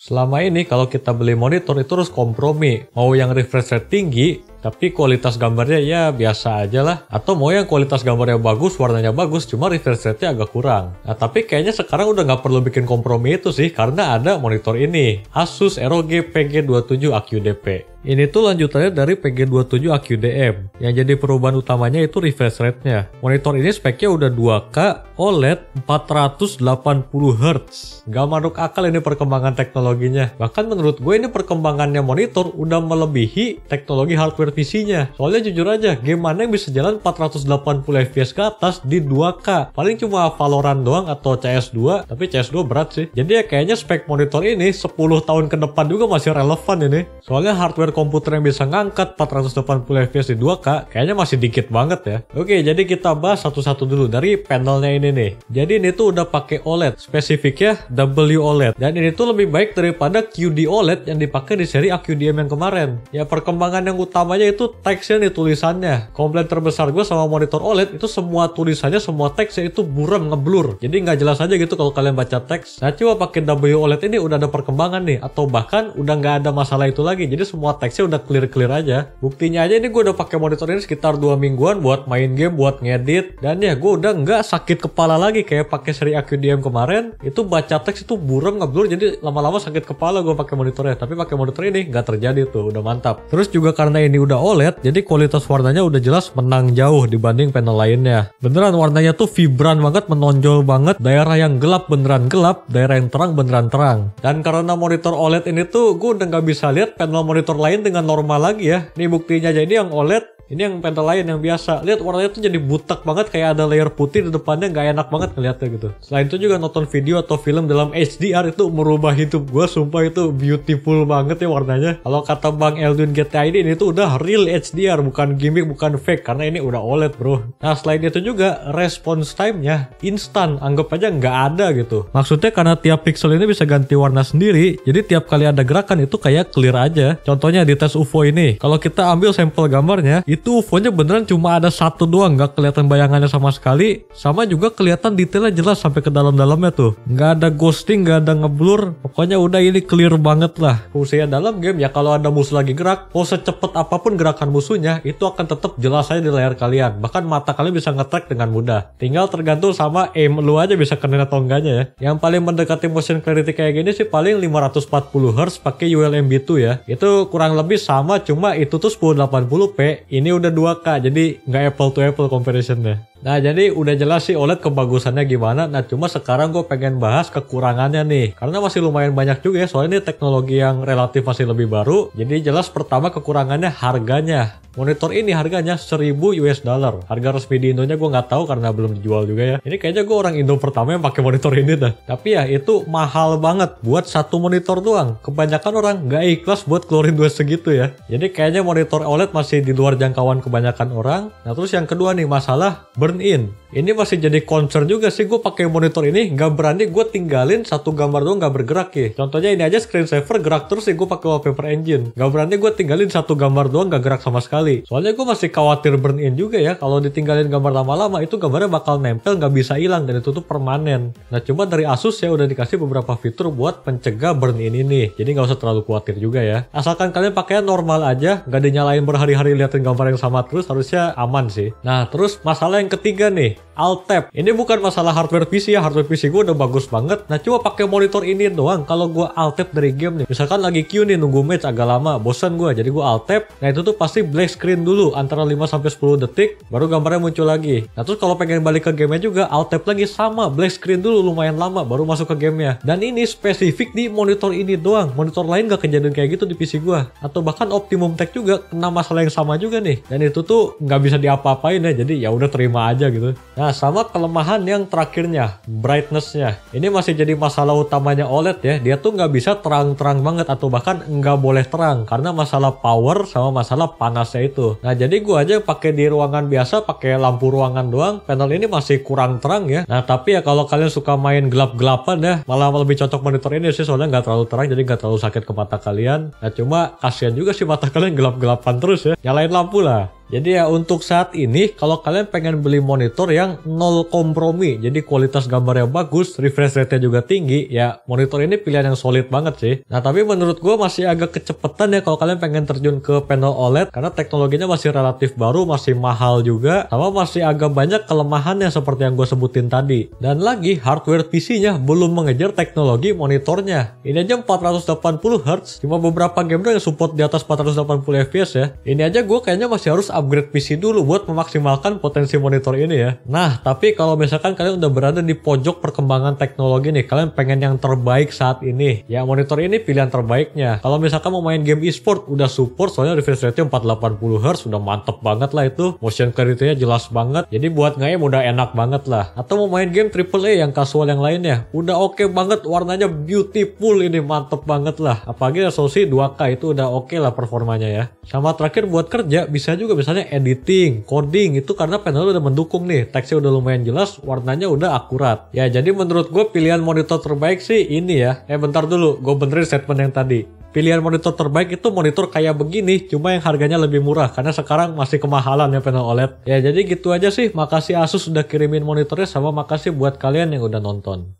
Selama ini kalau kita beli monitor itu harus kompromi. Mau yang refresh rate tinggi, tapi kualitas gambarnya ya biasa aja lah atau mau yang kualitas gambarnya bagus warnanya bagus cuma refresh rate-nya agak kurang nah tapi kayaknya sekarang udah nggak perlu bikin kompromi itu sih karena ada monitor ini Asus ROG PG27 AQDP ini tuh lanjutannya dari PG27 AQDM. Yang jadi perubahan utamanya itu refresh rate-nya. Monitor ini speknya udah 2K OLED 480Hz. Gak masuk akal ini perkembangan teknologinya. Bahkan menurut gue ini perkembangannya monitor udah melebihi teknologi hardware visinya PC-nya. Soalnya jujur aja, game mana yang bisa jalan 480 FPS ke atas di 2K? Paling cuma Valorant doang atau CS2, tapi CS2 berat sih. Jadi ya kayaknya spek monitor ini 10 tahun ke depan juga masih relevan ini. Soalnya hardware komputer yang bisa ngangkat 480 FPS di 2K kayaknya masih dikit banget ya. Oke, jadi kita bahas satu-satu dulu dari panelnya ini nih. Jadi ini tuh udah pakai OLED, spesifiknya OLED. Dan ini tuh lebih baik daripada QD OLED yang dipakai di seri AQDM yang kemarin. Ya perkembangan yang utamanya aja itu teksnya nih tulisannya komplain terbesar gue sama monitor OLED itu semua tulisannya semua teksnya itu buram ngeblur jadi nggak jelas aja gitu kalau kalian baca teks nah coba pakai W OLED ini udah ada perkembangan nih atau bahkan udah nggak ada masalah itu lagi jadi semua teksnya udah clear clear aja buktinya aja ini gue udah pakai monitor ini sekitar dua mingguan buat main game buat ngedit dan ya gue udah nggak sakit kepala lagi kayak pakai seri AQDM kemarin itu baca teks itu buram ngeblur jadi lama-lama sakit kepala gue pakai monitornya tapi pakai monitor ini nggak terjadi tuh udah mantap terus juga karena ini udah udah OLED, jadi kualitas warnanya udah jelas menang jauh dibanding panel lainnya. Beneran warnanya tuh vibran banget, menonjol banget, daerah yang gelap beneran gelap, daerah yang terang beneran terang. Dan karena monitor OLED ini tuh gue udah nggak bisa lihat panel monitor lain dengan normal lagi ya. Ini buktinya jadi yang OLED ini yang pentel lain yang biasa. Lihat warnanya tuh jadi butek banget kayak ada layer putih di depannya nggak enak banget ngeliatnya gitu. Selain itu juga nonton video atau film dalam HDR itu merubah hidup gue sumpah itu beautiful banget ya warnanya. Kalau kata Bang Eldon GTA ini, ini tuh udah real HDR bukan gimmick bukan fake karena ini udah OLED bro. Nah selain itu juga response time-nya instan anggap aja nggak ada gitu. Maksudnya karena tiap pixel ini bisa ganti warna sendiri jadi tiap kali ada gerakan itu kayak clear aja. Contohnya di tes UFO ini kalau kita ambil sampel gambarnya itu itu ufo beneran cuma ada satu doang, nggak kelihatan bayangannya sama sekali. Sama juga kelihatan detailnya jelas sampai ke dalam-dalamnya tuh. Nggak ada ghosting, nggak ada ngeblur. Pokoknya udah ini clear banget lah. Usia dalam game ya kalau ada musuh lagi gerak, mau oh secepat apapun gerakan musuhnya, itu akan tetap jelas aja di layar kalian. Bahkan mata kalian bisa ngetrack dengan mudah. Tinggal tergantung sama aim lu aja bisa kena atau enggaknya ya. Yang paling mendekati motion clarity kayak gini sih paling 540 Hz pakai ULMB2 ya. Itu kurang lebih sama cuma itu tuh 1080p, ini ini udah 2K jadi nggak apple to apple comparison comparisonnya Nah jadi udah jelas sih OLED kebagusannya gimana Nah cuma sekarang gue pengen bahas kekurangannya nih Karena masih lumayan banyak juga ya Soalnya ini teknologi yang relatif masih lebih baru Jadi jelas pertama kekurangannya harganya Monitor ini harganya 1000 US dollar. Harga resmi di Indonya gue nggak tahu karena belum dijual juga ya. Ini kayaknya gue orang Indo pertama yang pakai monitor ini dah. Tapi ya itu mahal banget buat satu monitor doang. Kebanyakan orang nggak ikhlas buat keluarin duit segitu ya. Jadi kayaknya monitor OLED masih di luar jangkauan kebanyakan orang. Nah terus yang kedua nih masalah ber burn in ini masih jadi concern juga sih gue pakai monitor ini nggak berani gue tinggalin satu gambar doang nggak bergerak ya contohnya ini aja screen saver gerak terus sih ya, gue pakai wallpaper engine nggak berani gue tinggalin satu gambar doang nggak gerak sama sekali soalnya gue masih khawatir burn in juga ya kalau ditinggalin gambar lama-lama itu gambarnya bakal nempel nggak bisa hilang dan itu tuh permanen nah cuma dari Asus ya udah dikasih beberapa fitur buat pencegah burn in ini jadi nggak usah terlalu khawatir juga ya asalkan kalian pakai normal aja nggak dinyalain berhari-hari liatin gambar yang sama terus harusnya aman sih nah terus masalah yang ketiga nih Alt tab, Ini bukan masalah hardware PC ya, hardware PC gue udah bagus banget. Nah coba pakai monitor ini doang. Kalau gue alt tab dari game nih, misalkan lagi queue nih nunggu match agak lama, bosan gue, jadi gue alt tab. Nah itu tuh pasti black screen dulu antara 5 sampai 10 detik, baru gambarnya muncul lagi. Nah terus kalau pengen balik ke gamenya juga alt tab lagi sama, black screen dulu lumayan lama baru masuk ke gamenya. Dan ini spesifik di monitor ini doang. Monitor lain gak kejadian kayak gitu di PC gue. Atau bahkan Optimum Tech juga kena masalah yang sama juga nih. Dan itu tuh nggak bisa diapa-apain ya, jadi ya udah terima aja gitu. Nah, sama kelemahan yang terakhirnya, brightnessnya. Ini masih jadi masalah utamanya OLED ya. Dia tuh nggak bisa terang-terang banget atau bahkan nggak boleh terang karena masalah power sama masalah panasnya itu. Nah, jadi gua aja pakai di ruangan biasa pakai lampu ruangan doang, panel ini masih kurang terang ya. Nah, tapi ya kalau kalian suka main gelap-gelapan ya, malah lebih cocok monitor ini sih soalnya nggak terlalu terang jadi nggak terlalu sakit ke mata kalian. Nah, cuma kasihan juga sih mata kalian gelap-gelapan terus ya. Nyalain lampu lah. Jadi ya untuk saat ini kalau kalian pengen beli monitor yang nol kompromi, jadi kualitas gambarnya bagus, refresh rate-nya juga tinggi, ya monitor ini pilihan yang solid banget sih. Nah tapi menurut gue masih agak kecepetan ya kalau kalian pengen terjun ke panel OLED karena teknologinya masih relatif baru, masih mahal juga, sama masih agak banyak kelemahannya seperti yang gue sebutin tadi. Dan lagi hardware PC-nya belum mengejar teknologi monitornya. Ini aja 480 Hz, cuma beberapa game yang support di atas 480 fps ya. Ini aja gue kayaknya masih harus upgrade PC dulu buat memaksimalkan potensi monitor ini ya. Nah, tapi kalau misalkan kalian udah berada di pojok perkembangan teknologi nih, kalian pengen yang terbaik saat ini, ya monitor ini pilihan terbaiknya. Kalau misalkan mau main game e-sport, udah support soalnya refresh rate 480Hz, udah mantep banget lah itu. Motion clarity-nya jelas banget, jadi buat ngayem udah enak banget lah. Atau mau main game AAA yang casual yang lainnya, udah oke okay banget, warnanya beautiful ini, mantep banget lah. Apalagi resolusi 2K itu udah oke okay lah performanya ya. Sama terakhir buat kerja, bisa juga bisa misalnya editing, coding itu karena panel udah mendukung nih, teksnya udah lumayan jelas, warnanya udah akurat. Ya jadi menurut gue pilihan monitor terbaik sih ini ya. Eh bentar dulu, gue benerin statement yang tadi. Pilihan monitor terbaik itu monitor kayak begini, cuma yang harganya lebih murah karena sekarang masih kemahalan ya panel OLED. Ya jadi gitu aja sih, makasih Asus udah kirimin monitornya sama makasih buat kalian yang udah nonton.